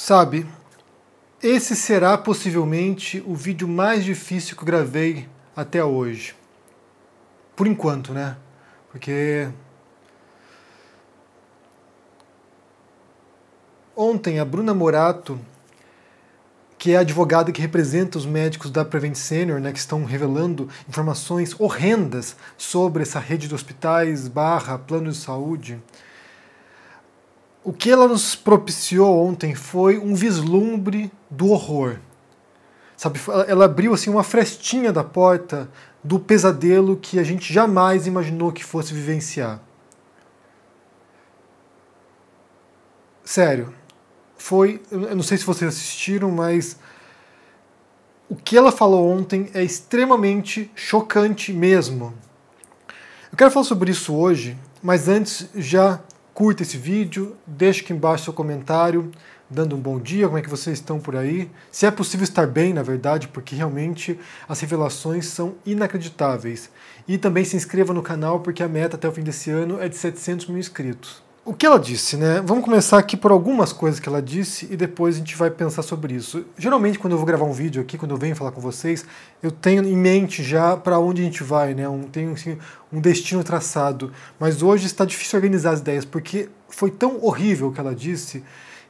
Sabe, esse será possivelmente o vídeo mais difícil que eu gravei até hoje. Por enquanto, né? Porque. Ontem a Bruna Morato, que é a advogada que representa os médicos da Prevent Senior, né, que estão revelando informações horrendas sobre essa rede de hospitais barra plano de saúde, o que ela nos propiciou ontem foi um vislumbre do horror. Sabe, ela abriu assim uma frestinha da porta do pesadelo que a gente jamais imaginou que fosse vivenciar. Sério, foi, eu não sei se vocês assistiram, mas o que ela falou ontem é extremamente chocante mesmo. Eu quero falar sobre isso hoje, mas antes já curta esse vídeo, deixe aqui embaixo seu comentário, dando um bom dia, como é que vocês estão por aí. Se é possível estar bem, na verdade, porque realmente as revelações são inacreditáveis. E também se inscreva no canal, porque a meta até o fim desse ano é de 700 mil inscritos o que ela disse, né? Vamos começar aqui por algumas coisas que ela disse e depois a gente vai pensar sobre isso. Geralmente, quando eu vou gravar um vídeo aqui, quando eu venho falar com vocês, eu tenho em mente já para onde a gente vai, né? Um, tenho assim, um destino traçado. Mas hoje está difícil organizar as ideias, porque foi tão horrível o que ela disse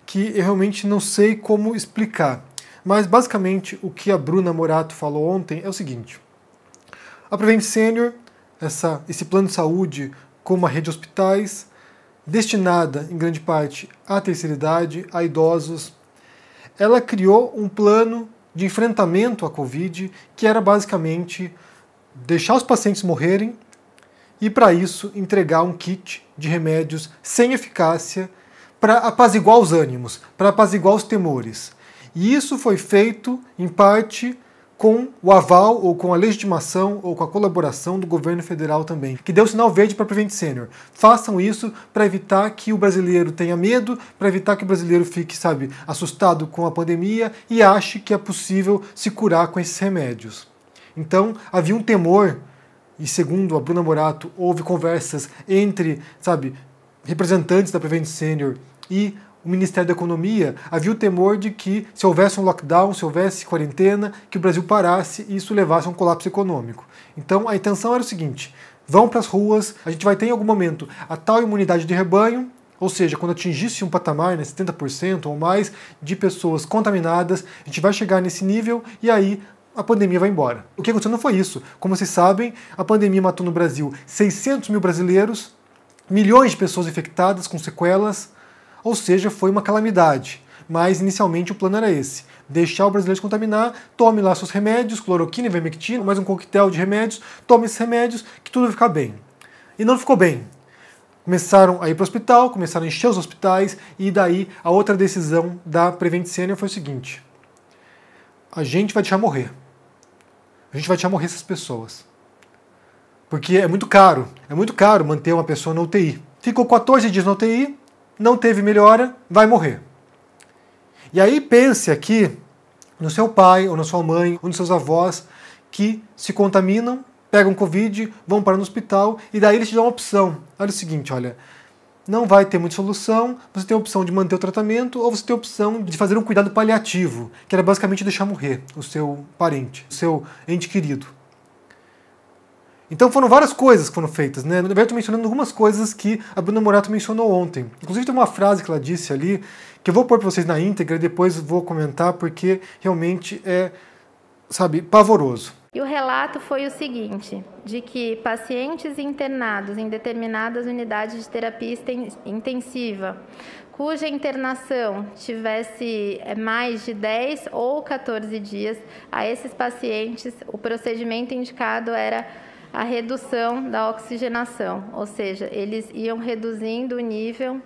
que eu realmente não sei como explicar. Mas basicamente, o que a Bruna Morato falou ontem é o seguinte: a Prevent Senior, essa, esse plano de saúde com uma rede de hospitais destinada em grande parte à terceira idade, a idosos, ela criou um plano de enfrentamento à Covid que era basicamente deixar os pacientes morrerem e, para isso, entregar um kit de remédios sem eficácia para apaziguar os ânimos, para apaziguar os temores. E isso foi feito, em parte, com o aval ou com a legitimação ou com a colaboração do governo federal também, que deu sinal verde para Prevent Senior. Façam isso para evitar que o brasileiro tenha medo, para evitar que o brasileiro fique, sabe, assustado com a pandemia e ache que é possível se curar com esses remédios. Então, havia um temor e segundo a Bruna Morato, houve conversas entre, sabe, representantes da Prevent Senior e o Ministério da Economia, havia o temor de que, se houvesse um lockdown, se houvesse quarentena, que o Brasil parasse e isso levasse a um colapso econômico. Então a intenção era o seguinte: vão para as ruas, a gente vai ter em algum momento a tal imunidade de rebanho, ou seja, quando atingisse um patamar, né, 70% ou mais, de pessoas contaminadas, a gente vai chegar nesse nível e aí a pandemia vai embora. O que aconteceu não foi isso. Como vocês sabem, a pandemia matou no Brasil 600 mil brasileiros, milhões de pessoas infectadas com sequelas, ou seja, foi uma calamidade. Mas inicialmente o plano era esse: deixar o brasileiro se contaminar, tome lá seus remédios, cloroquina, vermectina, mais um coquetel de remédios, tome esses remédios, que tudo vai ficar bem. E não ficou bem. Começaram a ir para o hospital, começaram a encher os hospitais, e daí a outra decisão da Prevent Senior foi o seguinte: a gente vai deixar morrer. A gente vai deixar morrer essas pessoas. Porque é muito caro, é muito caro manter uma pessoa na UTI. Ficou 14 dias na UTI, não teve melhora, vai morrer. E aí pense aqui no seu pai ou na sua mãe ou nos seus avós que se contaminam, pegam Covid, vão para no hospital e daí eles te dão uma opção. Olha o seguinte, olha, não vai ter muita solução, você tem a opção de manter o tratamento ou você tem a opção de fazer um cuidado paliativo, que era basicamente deixar morrer o seu parente, o seu ente querido. Então foram várias coisas que foram feitas, né? Na verdade, eu mencionando algumas coisas que a Bruna Morato mencionou ontem. Inclusive, tem uma frase que ela disse ali, que eu vou pôr para vocês na íntegra e depois vou comentar, porque realmente é, sabe, pavoroso. E o relato foi o seguinte: de que pacientes internados em determinadas unidades de terapia intensiva, cuja internação tivesse é, mais de 10 ou 14 dias, a esses pacientes o procedimento indicado era a redução da oxigenação, ou seja, eles iam reduzindo o nível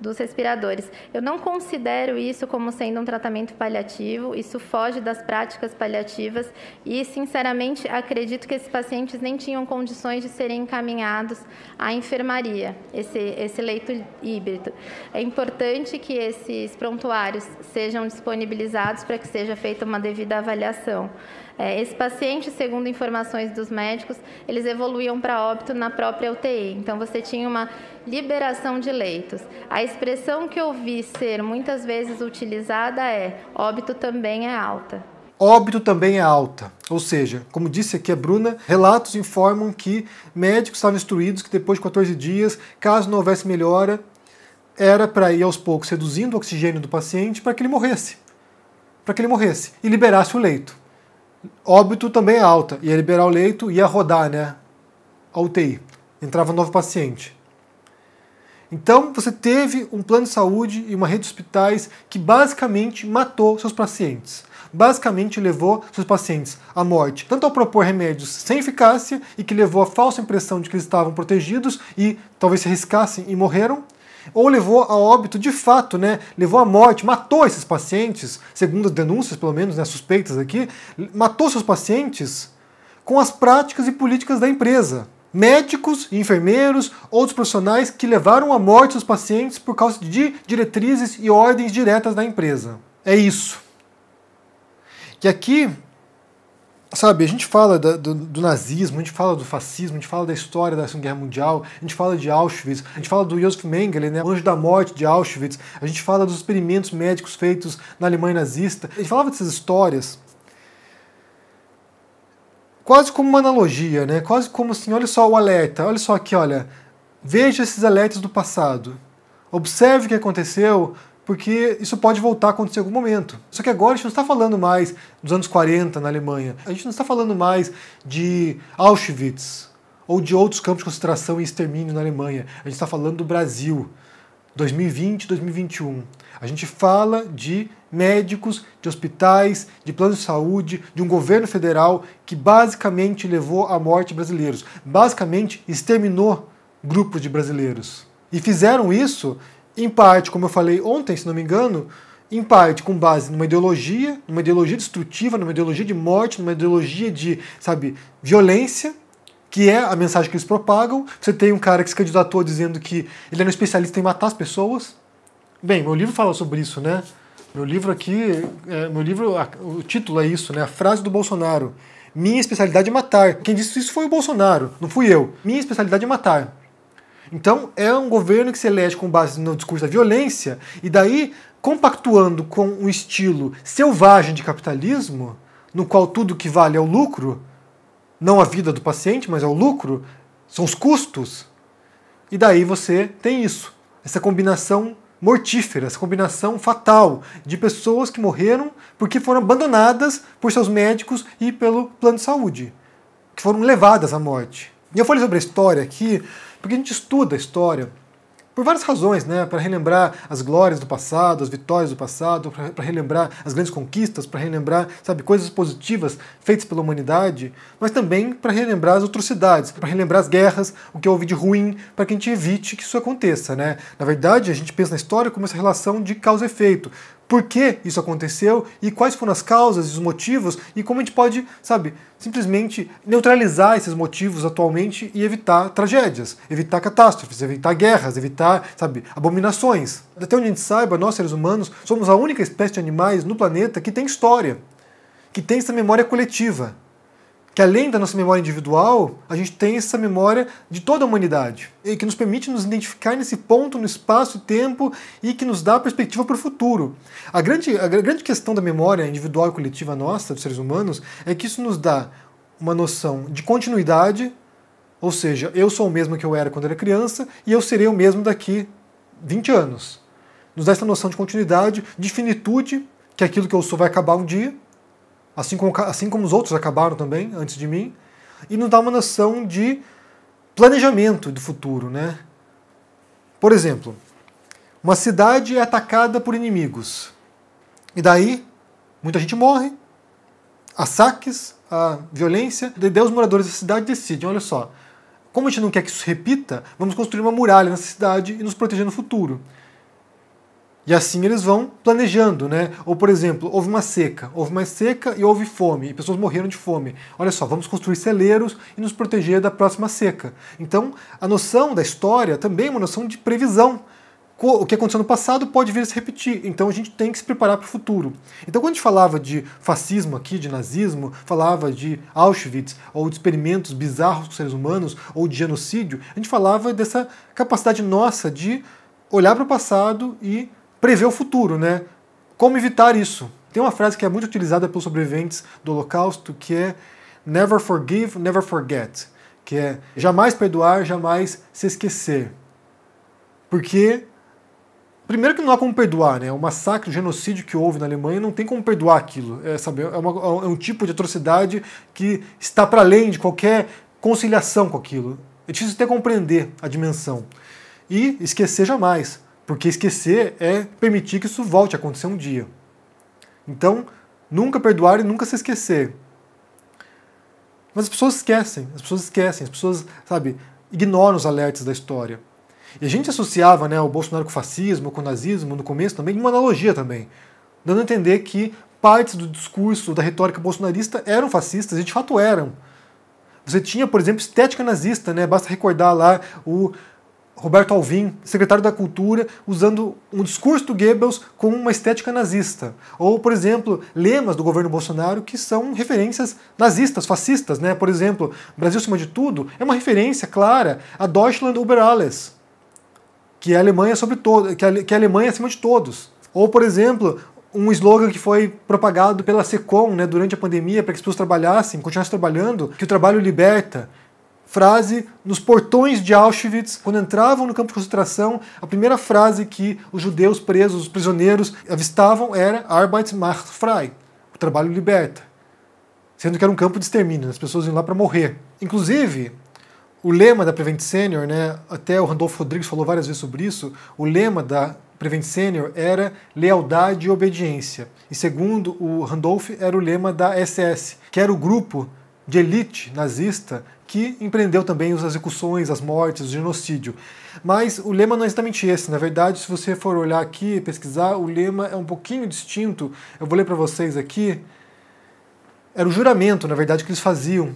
dos respiradores. Eu não considero isso como sendo um tratamento paliativo, isso foge das práticas paliativas e, sinceramente, acredito que esses pacientes nem tinham condições de serem encaminhados à enfermaria, esse, esse leito híbrido. É importante que esses prontuários sejam disponibilizados para que seja feita uma devida avaliação. É, esse paciente, segundo informações dos médicos, eles evoluíam para óbito na própria UTI. Então você tinha uma liberação de leitos. A expressão que eu vi ser muitas vezes utilizada é óbito também é alta. Óbito também é alta. Ou seja, como disse aqui a Bruna, relatos informam que médicos estavam instruídos que depois de 14 dias, caso não houvesse melhora, era para ir aos poucos reduzindo o oxigênio do paciente para que ele morresse. Para que ele morresse e liberasse o leito óbito também é alta. Ia liberar o leito, ia rodar, né? A UTI. Entrava um novo paciente. Então, você teve um plano de saúde e uma rede de hospitais que basicamente matou seus pacientes. Basicamente levou seus pacientes à morte, tanto ao propor remédios sem eficácia e que levou à falsa impressão de que eles estavam protegidos e talvez se arriscassem e morreram, ou levou a óbito de fato, né? Levou à morte, matou esses pacientes, segundo as denúncias, pelo menos, né, suspeitas aqui, matou seus pacientes com as práticas e políticas da empresa. Médicos, enfermeiros, outros profissionais que levaram à morte seus pacientes por causa de diretrizes e ordens diretas da empresa. É isso. E aqui Sabe, a gente fala da, do, do, nazismo, a gente fala do fascismo, a gente fala da história da Segunda Guerra Mundial, a gente fala de Auschwitz, a gente fala do Josef Mengele, né, anjo da morte de Auschwitz, a gente fala dos experimentos médicos feitos na Alemanha nazista. A gente falava dessas histórias quase como uma analogia, né? Quase como assim, olha só o alerta, olha só aqui, olha, veja esses alertas do passado. Observe o que aconteceu porque isso pode voltar a acontecer em algum momento. Só que agora a gente não está falando mais dos anos 40 na Alemanha, a gente não está falando mais de Auschwitz ou de outros campos de concentração e extermínio na Alemanha, a gente está falando do Brasil, 2020, 2021. A gente fala de médicos, de hospitais, de plano de saúde, de um governo federal que basicamente levou à morte brasileiros, basicamente exterminou grupos de brasileiros. E fizeram isso em parte, como eu falei ontem, se não me engano, em parte com base numa ideologia, numa ideologia destrutiva, numa ideologia de morte, numa ideologia de, sabe, violência, que é a mensagem que eles propagam. Você tem um cara que se candidatou dizendo que ele era um especialista em matar as pessoas. Bem, meu livro fala sobre isso, né? Meu livro aqui, é, meu livro, o título é isso, né? A frase do Bolsonaro. Minha especialidade é matar. Quem disse isso foi o Bolsonaro, não fui eu. Minha especialidade é matar. Então, é um governo que se elege com base no discurso da violência, e daí, compactuando com um estilo selvagem de capitalismo, no qual tudo que vale é o lucro, não a vida do paciente, mas é o lucro, são os custos. E daí você tem isso, essa combinação mortífera, essa combinação fatal de pessoas que morreram porque foram abandonadas por seus médicos e pelo plano de saúde, que foram levadas à morte. E eu falei sobre a história aqui porque a gente estuda a história por várias razões, né? Para relembrar as glórias do passado, as vitórias do passado, para relembrar as grandes conquistas, para relembrar, sabe, coisas positivas feitas pela humanidade, mas também para relembrar as atrocidades, para relembrar as guerras, o que houve de ruim, para que a gente evite que isso aconteça, né? Na verdade, a gente pensa na história como essa relação de causa e efeito por que isso aconteceu e quais foram as causas e os motivos e como a gente pode, sabe, simplesmente neutralizar esses motivos atualmente e evitar tragédias, evitar catástrofes, evitar guerras, evitar, sabe, abominações. Até onde a gente saiba, nós seres humanos somos a única espécie de animais no planeta que tem história, que tem essa memória coletiva que além da nossa memória individual, a gente tem essa memória de toda a humanidade, e que nos permite nos identificar nesse ponto, no espaço e tempo, e que nos dá perspectiva para o futuro. A grande, a grande questão da memória individual e coletiva nossa, dos seres humanos, é que isso nos dá uma noção de continuidade, ou seja, eu sou o mesmo que eu era quando era criança, e eu serei o mesmo daqui 20 anos. Nos dá essa noção de continuidade, de finitude, que aquilo que eu sou vai acabar um dia, assim como, assim como os outros acabaram também antes de mim, e nos dá uma noção de planejamento do futuro, né? Por exemplo, uma cidade é atacada por inimigos. E daí, muita gente morre, há saques, há violência. E daí os moradores da cidade decidem, olha só, como a gente não quer que isso repita, vamos construir uma muralha nessa cidade e nos proteger no futuro. E assim eles vão planejando, né? Ou, por exemplo, houve uma seca, houve mais seca e houve fome, e pessoas morreram de fome. Olha só, vamos construir celeiros e nos proteger da próxima seca. Então, a noção da história também é uma noção de previsão. O que aconteceu no passado pode vir a se repetir, então a gente tem que se preparar para o futuro. Então, quando a gente falava de fascismo aqui, de nazismo, falava de Auschwitz, ou de experimentos bizarros com seres humanos, ou de genocídio, a gente falava dessa capacidade nossa de olhar para o passado e prever o futuro, né? Como evitar isso? Tem uma frase que é muito utilizada pelos sobreviventes do Holocausto que é never forgive, never forget, que é jamais perdoar, jamais se esquecer. Porque primeiro que não há como perdoar, né? O massacre, o genocídio que houve na Alemanha não tem como perdoar aquilo. É, sabe, é, uma, é um tipo de atrocidade que está para além de qualquer conciliação com aquilo. É difícil até compreender a dimensão. E esquecer jamais porque esquecer é permitir que isso volte a acontecer um dia. Então, nunca perdoar e nunca se esquecer. Mas as pessoas esquecem, as pessoas esquecem, as pessoas, sabe, ignoram os alertas da história. E a gente associava né, o Bolsonaro com o fascismo, com o nazismo no começo também, uma analogia também, dando a entender que partes do discurso, da retórica bolsonarista eram fascistas, e de fato eram. Você tinha, por exemplo, estética nazista, né? Basta recordar lá o Roberto Alvim, secretário da Cultura, usando um discurso do Goebbels com uma estética nazista. Ou, por exemplo, lemas do governo Bolsonaro que são referências nazistas, fascistas. Né? Por exemplo, Brasil acima de tudo é uma referência clara a Deutschland über alles, que é a Alemanha sobre todo, é que é a Alemanha acima de todos. Ou, por exemplo, um slogan que foi propagado pela SECOM né, durante a pandemia para que as pessoas trabalhassem, continuassem trabalhando, que o trabalho liberta frase nos portões de Auschwitz, quando entravam no campo de concentração, a primeira frase que os judeus presos, os prisioneiros, avistavam era Arbeit macht frei, o trabalho liberta. Sendo que era um campo de extermínio, né? as pessoas iam lá para morrer. Inclusive, o lema da Prevent Senior, né, até o Randolfo Rodrigues falou várias vezes sobre isso, o lema da Prevent Senior era lealdade e obediência. E segundo o Randolph, era o lema da SS, que era o grupo de elite nazista que empreendeu também as execuções, as mortes, o genocídio. Mas o lema não é exatamente esse. Na verdade, se você for olhar aqui e pesquisar, o lema é um pouquinho distinto. Eu vou ler para vocês aqui. Era o juramento, na verdade, que eles faziam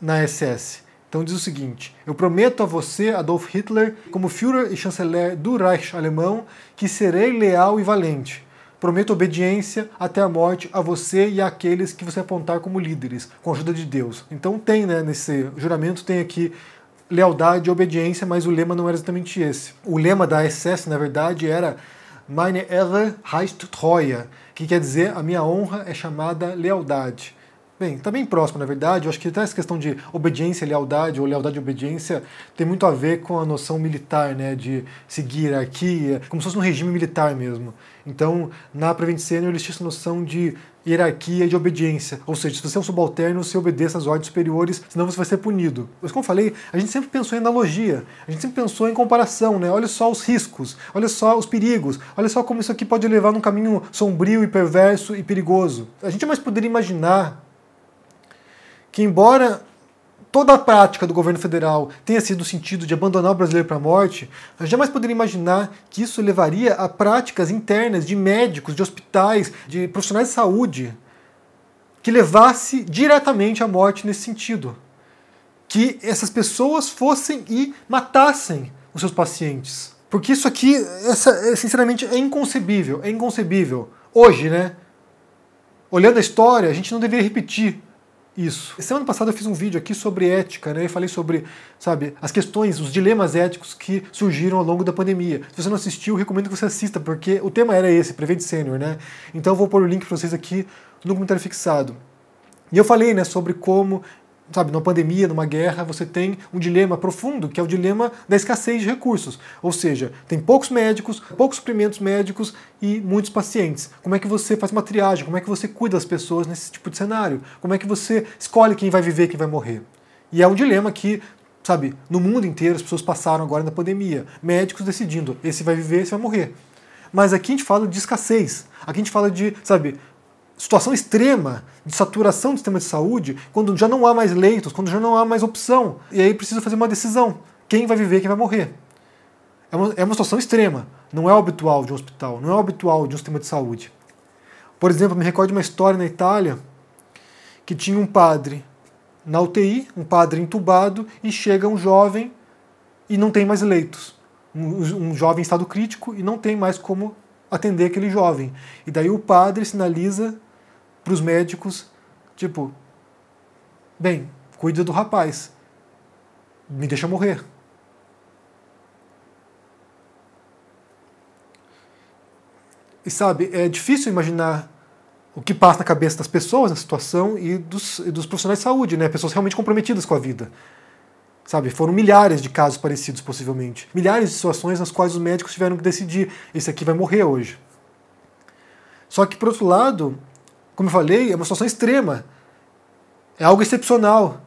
na SS. Então diz o seguinte: Eu prometo a você, Adolf Hitler, como Führer e chanceler do Reich alemão, que serei leal e valente Prometo obediência até a morte a você e àqueles que você apontar como líderes, com a ajuda de Deus. Então tem, né, nesse juramento tem aqui lealdade e obediência, mas o lema não era exatamente esse. O lema da SS, na verdade, era Meine Ehre heißt Treue, que quer dizer a minha honra é chamada lealdade. Bem, está bem próximo, na verdade. Eu acho que até essa questão de obediência e lealdade, ou lealdade e obediência, tem muito a ver com a noção militar, né? De seguir hierarquia, como se fosse um regime militar mesmo. Então, na Prevent Senior existe essa noção de hierarquia e de obediência. Ou seja, se você é um subalterno, você obedeça às ordens superiores, senão você vai ser punido. Mas como eu falei, a gente sempre pensou em analogia, a gente sempre pensou em comparação, né? Olha só os riscos, olha só os perigos, olha só como isso aqui pode levar num caminho sombrio e perverso e perigoso. A gente mais poderia imaginar que, embora toda a prática do governo federal tenha sido o sentido de abandonar o brasileiro para a morte, gente jamais poderia imaginar que isso levaria a práticas internas de médicos, de hospitais, de profissionais de saúde, que levasse diretamente à morte nesse sentido. Que essas pessoas fossem e matassem os seus pacientes. Porque isso aqui, essa, é, sinceramente, é inconcebível. É inconcebível. Hoje, né? Olhando a história, a gente não deveria repetir isso. Semana passada eu fiz um vídeo aqui sobre ética, né? E falei sobre, sabe, as questões, os dilemas éticos que surgiram ao longo da pandemia. Se você não assistiu, recomendo que você assista, porque o tema era esse, Prevent Senior, né? Então eu vou pôr o link para vocês aqui no comentário fixado. E eu falei, né, sobre como sabe, numa pandemia, numa guerra, você tem um dilema profundo, que é o dilema da escassez de recursos. Ou seja, tem poucos médicos, poucos suprimentos médicos e muitos pacientes. Como é que você faz uma triagem? Como é que você cuida das pessoas nesse tipo de cenário? Como é que você escolhe quem vai viver e quem vai morrer? E é um dilema que, sabe, no mundo inteiro as pessoas passaram agora na pandemia. Médicos decidindo, esse vai viver, esse vai morrer. Mas aqui a gente fala de escassez. Aqui a gente fala de, sabe, situação extrema de saturação do sistema de saúde, quando já não há mais leitos, quando já não há mais opção. E aí precisa fazer uma decisão: quem vai viver, quem vai morrer. É uma, é uma situação extrema. Não é habitual de um hospital, não é habitual de um sistema de saúde. Por exemplo, me recordo de uma história na Itália que tinha um padre na UTI, um padre entubado, e chega um jovem e não tem mais leitos. Um, um jovem em estado crítico e não tem mais como atender aquele jovem. E daí o padre sinaliza para os médicos, tipo, bem, cuida do rapaz, me deixa morrer. E sabe, é difícil imaginar o que passa na cabeça das pessoas, na situação e dos, e dos profissionais de saúde, né? Pessoas realmente comprometidas com a vida. Sabe, foram milhares de casos parecidos, possivelmente. Milhares de situações nas quais os médicos tiveram que decidir: esse aqui vai morrer hoje. Só que, por outro lado, como eu falei, é uma situação extrema. É algo excepcional.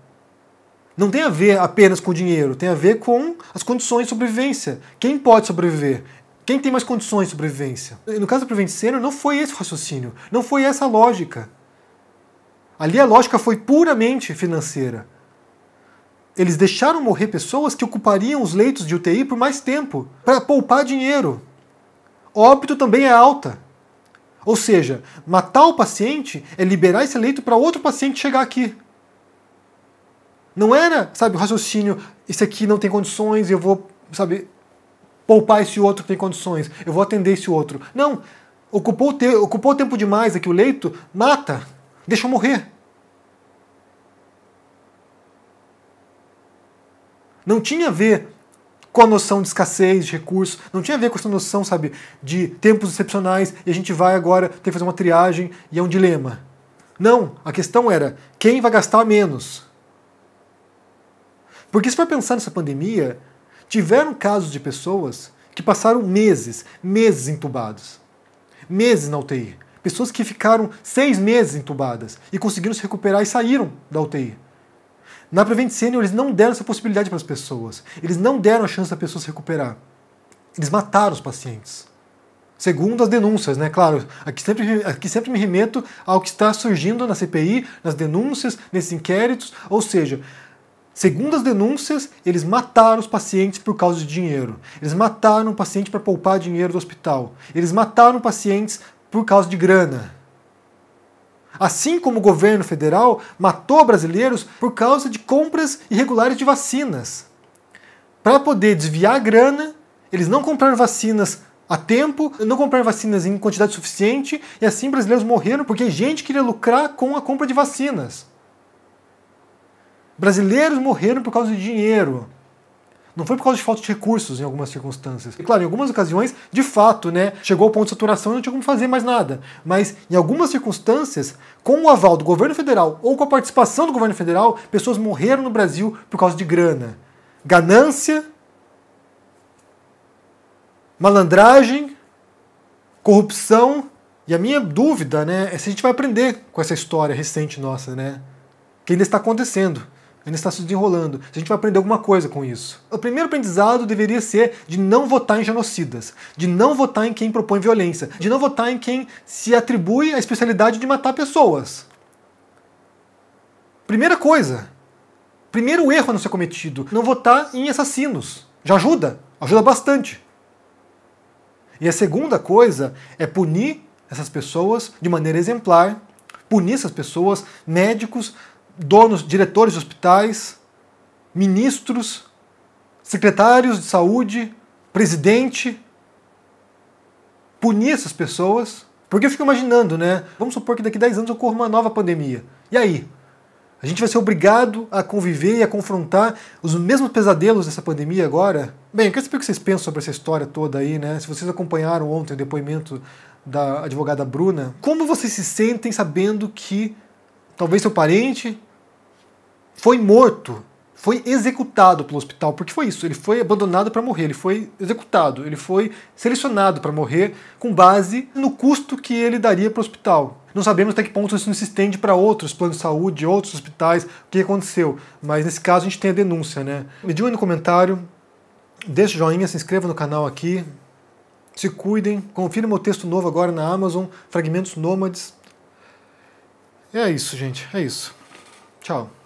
Não tem a ver apenas com o dinheiro, tem a ver com as condições de sobrevivência. Quem pode sobreviver? Quem tem mais condições de sobrevivência? No caso do Prevenceno, não foi esse o raciocínio, não foi essa a lógica. Ali a lógica foi puramente financeira. Eles deixaram morrer pessoas que ocupariam os leitos de UTI por mais tempo, para poupar dinheiro. Óbito também é alta. Ou seja, matar o paciente é liberar esse leito para outro paciente chegar aqui. Não era, sabe, o raciocínio, esse aqui não tem condições, eu vou, sabe, poupar esse outro que tem condições, eu vou atender esse outro. Não, ocupou o, te ocupou o tempo demais aqui o leito, mata, deixa eu morrer. Não tinha a ver com a noção de escassez de recursos, não tinha a ver com essa noção, sabe, de tempos excepcionais e a gente vai agora ter que fazer uma triagem e é um dilema. Não, a questão era quem vai gastar menos. Porque se for pensar nessa pandemia, tiveram casos de pessoas que passaram meses, meses entubados, meses na UTI. Pessoas que ficaram seis meses entubadas e conseguiram se recuperar e saíram da UTI. Na Prevent Senior, eles não deram essa possibilidade para as pessoas. Eles não deram a chance da pessoa se recuperar. Eles mataram os pacientes. Segundo as denúncias, né? Claro, aqui sempre, aqui sempre me remeto ao que está surgindo na CPI, nas denúncias, nesses inquéritos. Ou seja, segundo as denúncias, eles mataram os pacientes por causa de dinheiro. Eles mataram o paciente para poupar dinheiro do hospital. Eles mataram pacientes por causa de grana. Assim como o governo federal matou brasileiros por causa de compras irregulares de vacinas. Para poder desviar a grana, eles não compraram vacinas a tempo, não compraram vacinas em quantidade suficiente e assim brasileiros morreram porque gente queria lucrar com a compra de vacinas. Brasileiros morreram por causa de dinheiro. Não foi por causa de falta de recursos em algumas circunstâncias. E claro, em algumas ocasiões, de fato, né, chegou ao ponto de saturação e não tinha como fazer mais nada. Mas em algumas circunstâncias, com o aval do governo federal ou com a participação do governo federal, pessoas morreram no Brasil por causa de grana. Ganância, malandragem, corrupção. E a minha dúvida, né, é se a gente vai aprender com essa história recente nossa, né? Que ainda está acontecendo ainda está se desenrolando, se a gente vai aprender alguma coisa com isso. O primeiro aprendizado deveria ser de não votar em genocidas, de não votar em quem propõe violência, de não votar em quem se atribui a especialidade de matar pessoas. Primeira coisa, primeiro erro a não ser cometido, não votar em assassinos. Já ajuda, ajuda bastante. E a segunda coisa é punir essas pessoas de maneira exemplar, punir essas pessoas, médicos, donos, diretores de hospitais, ministros, secretários de saúde, presidente, punir essas pessoas. Porque eu fico imaginando, né? Vamos supor que daqui a 10 anos ocorra uma nova pandemia. E aí? A gente vai ser obrigado a conviver e a confrontar os mesmos pesadelos dessa pandemia agora? Bem, eu quero saber o que vocês pensam sobre essa história toda aí, né? Se vocês acompanharam ontem o depoimento da advogada Bruna, como vocês se sentem sabendo que talvez seu parente, foi morto, foi executado pelo hospital, porque foi isso, ele foi abandonado para morrer, ele foi executado, ele foi selecionado para morrer com base no custo que ele daria para o hospital. Não sabemos até que ponto isso se estende para outros planos de saúde, outros hospitais, o que aconteceu, mas nesse caso a gente tem a denúncia, né? Me diga aí no comentário, deixe joinha, se inscreva no canal aqui, se cuidem, confira meu texto novo agora na Amazon, Fragmentos Nômades, é isso, gente. É isso. Tchau.